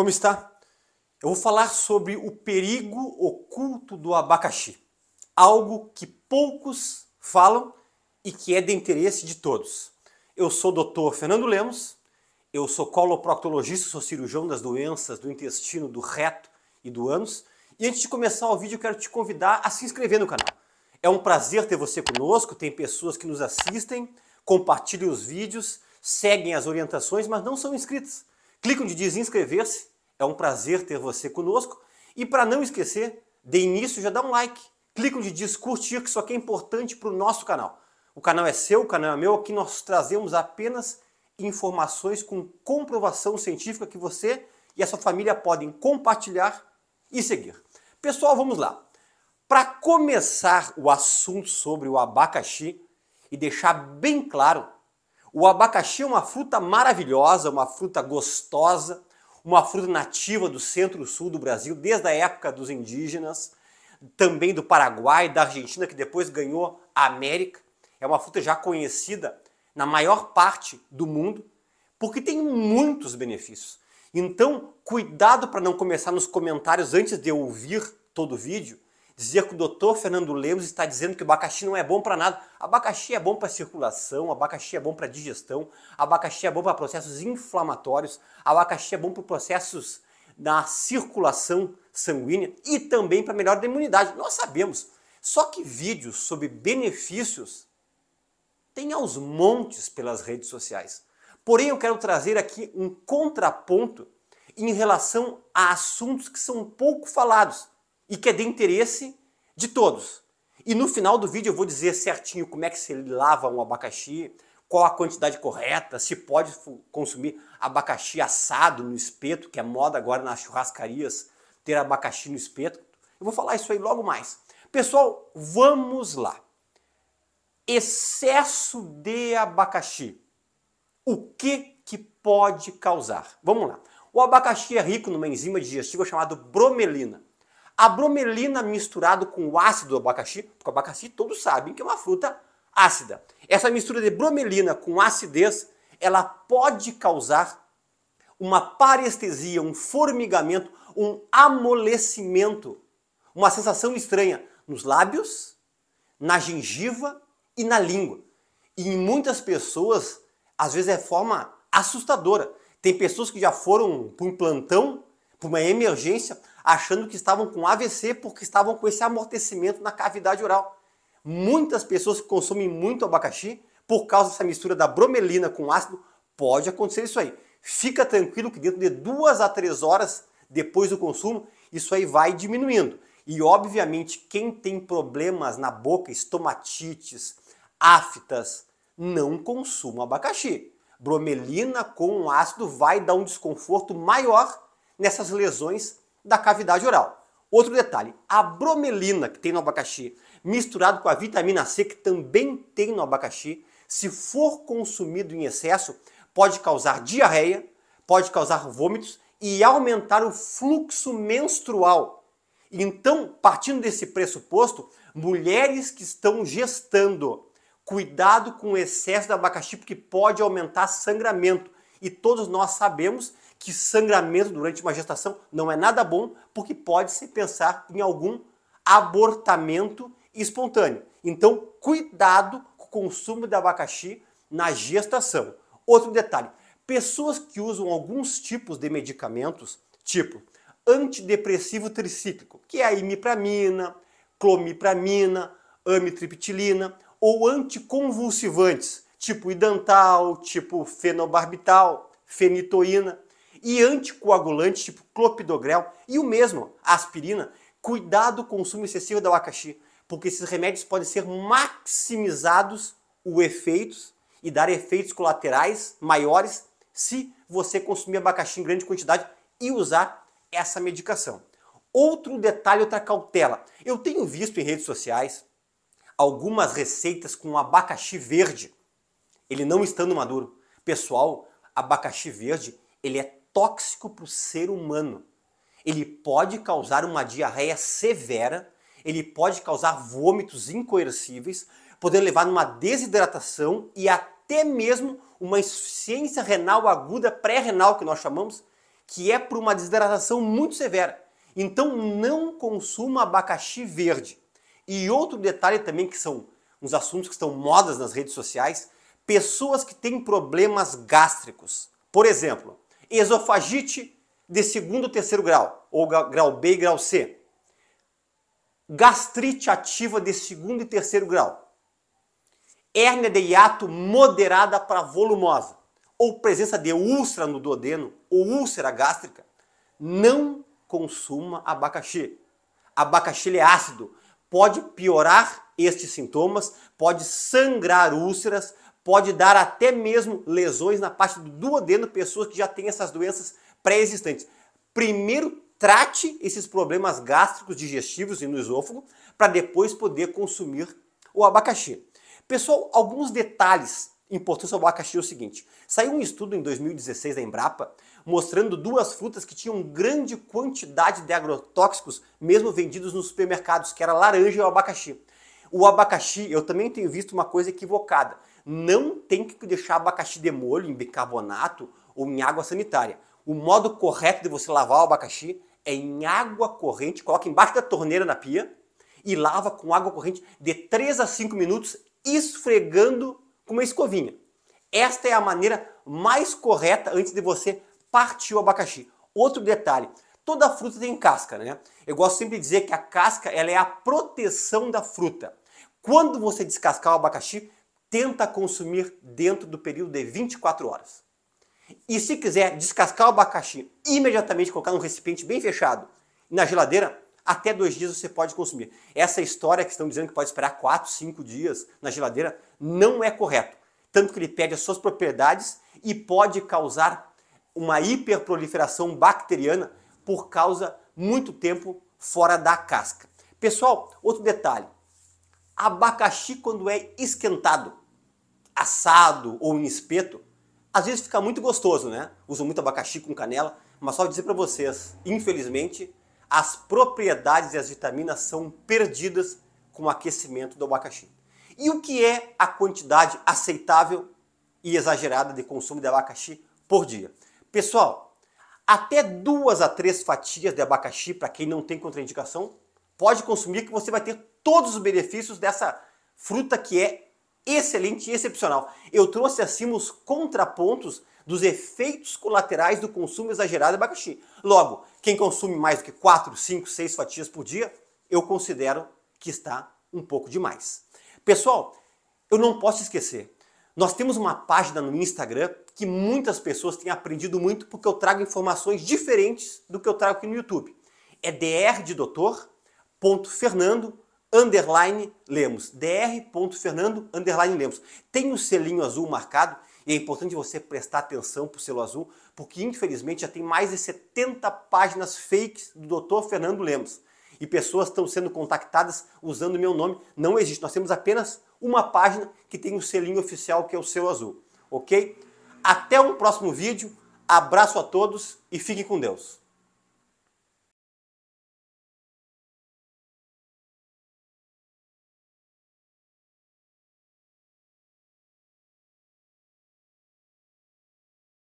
Como está? Eu vou falar sobre o perigo oculto do abacaxi, algo que poucos falam e que é de interesse de todos. Eu sou o Dr. Fernando Lemos, eu sou coloproctologista, sou cirurgião das doenças do intestino, do reto e do ânus. E antes de começar o vídeo, eu quero te convidar a se inscrever no canal. É um prazer ter você conosco, tem pessoas que nos assistem, compartilham os vídeos, seguem as orientações, mas não são inscritos. Clique onde diz inscrever-se, é um prazer ter você conosco. E para não esquecer, de início já dá um like. Clique onde diz curtir, que isso aqui é importante para o nosso canal. O canal é seu, o canal é meu, aqui nós trazemos apenas informações com comprovação científica que você e a sua família podem compartilhar e seguir. Pessoal, vamos lá. Para começar o assunto sobre o abacaxi e deixar bem claro o abacaxi é uma fruta maravilhosa, uma fruta gostosa, uma fruta nativa do centro-sul do Brasil, desde a época dos indígenas, também do Paraguai, da Argentina, que depois ganhou a América. É uma fruta já conhecida na maior parte do mundo, porque tem muitos benefícios. Então, cuidado para não começar nos comentários antes de ouvir todo o vídeo dizer que o doutor Fernando Lemos está dizendo que o abacaxi não é bom para nada. Abacaxi é bom para circulação, abacaxi é bom para digestão, abacaxi é bom para processos inflamatórios, abacaxi é bom para processos na circulação sanguínea e também para melhor da imunidade. Nós sabemos. Só que vídeos sobre benefícios tem aos montes pelas redes sociais. Porém, eu quero trazer aqui um contraponto em relação a assuntos que são pouco falados e que é de interesse de todos. E no final do vídeo eu vou dizer certinho como é que se lava um abacaxi, qual a quantidade correta, se pode consumir abacaxi assado no espeto, que é moda agora nas churrascarias ter abacaxi no espeto. Eu vou falar isso aí logo mais. Pessoal, vamos lá. Excesso de abacaxi. O que que pode causar? Vamos lá. O abacaxi é rico numa enzima digestiva chamada bromelina a bromelina misturado com o ácido do abacaxi, porque o abacaxi todos sabem que é uma fruta ácida. Essa mistura de bromelina com acidez, ela pode causar uma parestesia, um formigamento, um amolecimento, uma sensação estranha nos lábios, na gengiva e na língua. E em muitas pessoas, às vezes é forma assustadora. Tem pessoas que já foram para um plantão por uma emergência, achando que estavam com AVC porque estavam com esse amortecimento na cavidade oral. Muitas pessoas que consomem muito abacaxi, por causa dessa mistura da bromelina com ácido, pode acontecer isso aí. Fica tranquilo que dentro de duas a três horas depois do consumo, isso aí vai diminuindo. E obviamente, quem tem problemas na boca, estomatites, aftas, não consuma abacaxi. Bromelina com ácido vai dar um desconforto maior nessas lesões da cavidade oral. Outro detalhe, a bromelina que tem no abacaxi, misturado com a vitamina C que também tem no abacaxi, se for consumido em excesso, pode causar diarreia, pode causar vômitos e aumentar o fluxo menstrual. Então, partindo desse pressuposto, mulheres que estão gestando, cuidado com o excesso de abacaxi porque pode aumentar sangramento e todos nós sabemos que sangramento durante uma gestação não é nada bom, porque pode se pensar em algum abortamento espontâneo. Então, cuidado com o consumo de abacaxi na gestação. Outro detalhe: pessoas que usam alguns tipos de medicamentos, tipo antidepressivo tricíclico, que é a imipramina, clomipramina, amitriptilina, ou anticonvulsivantes, tipo idantal, tipo fenobarbital, fenitoína e anticoagulantes tipo clopidogrel e o mesmo, aspirina. Cuidado com o consumo excessivo da abacaxi, porque esses remédios podem ser maximizados os efeitos e dar efeitos colaterais maiores se você consumir abacaxi em grande quantidade e usar essa medicação. Outro detalhe, outra cautela. Eu tenho visto em redes sociais algumas receitas com abacaxi verde ele não estando maduro. Pessoal, abacaxi verde, ele é tóxico para o ser humano. Ele pode causar uma diarreia severa, ele pode causar vômitos incoercíveis, poder levar numa desidratação e até mesmo uma insuficiência renal aguda pré-renal que nós chamamos, que é por uma desidratação muito severa. Então não consuma abacaxi verde. E outro detalhe também que são uns assuntos que estão modas nas redes sociais, pessoas que têm problemas gástricos. Por exemplo, esofagite de segundo ou terceiro grau, ou grau B e grau C. Gastrite ativa de segundo e terceiro grau. Hérnia de hiato moderada para volumosa, ou presença de úlcera no duodeno ou úlcera gástrica. Não consuma abacaxi. Abacaxi é ácido, pode piorar estes sintomas, pode sangrar úlceras, pode dar até mesmo lesões na parte do duodeno, pessoas que já têm essas doenças pré-existentes. Primeiro, trate esses problemas gástricos digestivos e no esôfago para depois poder consumir o abacaxi. Pessoal, alguns detalhes importantes o abacaxi é o seguinte. Saiu um estudo em 2016 da Embrapa mostrando duas frutas que tinham grande quantidade de agrotóxicos, mesmo vendidos nos supermercados, que era laranja e o abacaxi. O abacaxi, eu também tenho visto uma coisa equivocada não tem que deixar abacaxi de molho em bicarbonato ou em água sanitária. O modo correto de você lavar o abacaxi é em água corrente, coloca embaixo da torneira na pia e lava com água corrente de 3 a 5 minutos esfregando com uma escovinha. Esta é a maneira mais correta antes de você partir o abacaxi. Outro detalhe, toda fruta tem casca, né? Eu gosto sempre de dizer que a casca ela é a proteção da fruta. Quando você descascar o abacaxi, tenta consumir dentro do período de 24 horas. E se quiser descascar o abacaxi imediatamente, colocar num recipiente bem fechado na geladeira, até dois dias você pode consumir. Essa história que estão dizendo que pode esperar 4, 5 dias na geladeira não é correto. Tanto que ele perde as suas propriedades e pode causar uma hiperproliferação bacteriana por causa muito tempo fora da casca. Pessoal, outro detalhe. Abacaxi quando é esquentado, assado ou em espeto, às vezes fica muito gostoso, né? Uso muito abacaxi com canela, mas só dizer para vocês, infelizmente, as propriedades e as vitaminas são perdidas com o aquecimento do abacaxi. E o que é a quantidade aceitável e exagerada de consumo de abacaxi por dia? Pessoal, até duas a três fatias de abacaxi, para quem não tem contraindicação, pode consumir que você vai ter todos os benefícios dessa fruta que é excelente e excepcional. Eu trouxe acima os contrapontos dos efeitos colaterais do consumo exagerado de abacaxi. Logo, quem consome mais do que 4, 5, 6 fatias por dia, eu considero que está um pouco demais. Pessoal, eu não posso esquecer, nós temos uma página no Instagram que muitas pessoas têm aprendido muito porque eu trago informações diferentes do que eu trago aqui no YouTube. É dr ponto Fernando, underline Lemos. dr.fernando underline Lemos. Tem o um selinho azul marcado e é importante você prestar atenção para o selo azul, porque infelizmente já tem mais de 70 páginas fakes do Dr. Fernando Lemos. E pessoas estão sendo contactadas usando o meu nome. Não existe. Nós temos apenas uma página que tem o um selinho oficial que é o selo azul. Ok? Até um próximo vídeo. Abraço a todos e fiquem com Deus.